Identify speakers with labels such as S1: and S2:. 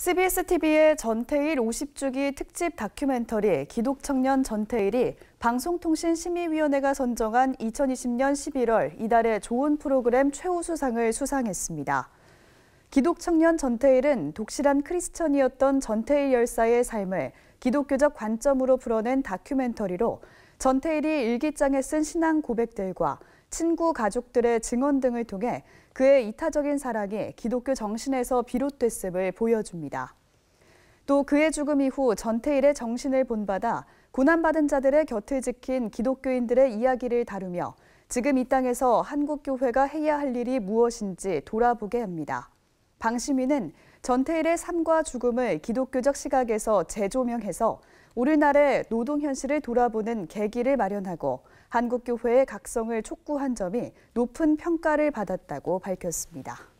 S1: CBS TV의 전태일 50주기 특집 다큐멘터리 기독청년 전태일이 방송통신심의위원회가 선정한 2020년 11월 이달의 좋은 프로그램 최우수상을 수상했습니다. 기독청년 전태일은 독실한 크리스천이었던 전태일 열사의 삶을 기독교적 관점으로 풀어낸 다큐멘터리로 전태일이 일기장에 쓴 신앙 고백들과 친구 가족들의 증언 등을 통해 그의 이타적인 사랑이 기독교 정신에서 비롯됐음을 보여줍니다. 또 그의 죽음 이후 전태일의 정신을 본받아 고난받은 자들의 곁을 지킨 기독교인들의 이야기를 다루며 지금 이 땅에서 한국교회가 해야 할 일이 무엇인지 돌아보게 합니다. 방시민은 전태일의 삶과 죽음을 기독교적 시각에서 재조명해서 오늘날의 노동 현실을 돌아보는 계기를 마련하고 한국교회의 각성을 촉구한 점이 높은 평가를 받았다고 밝혔습니다.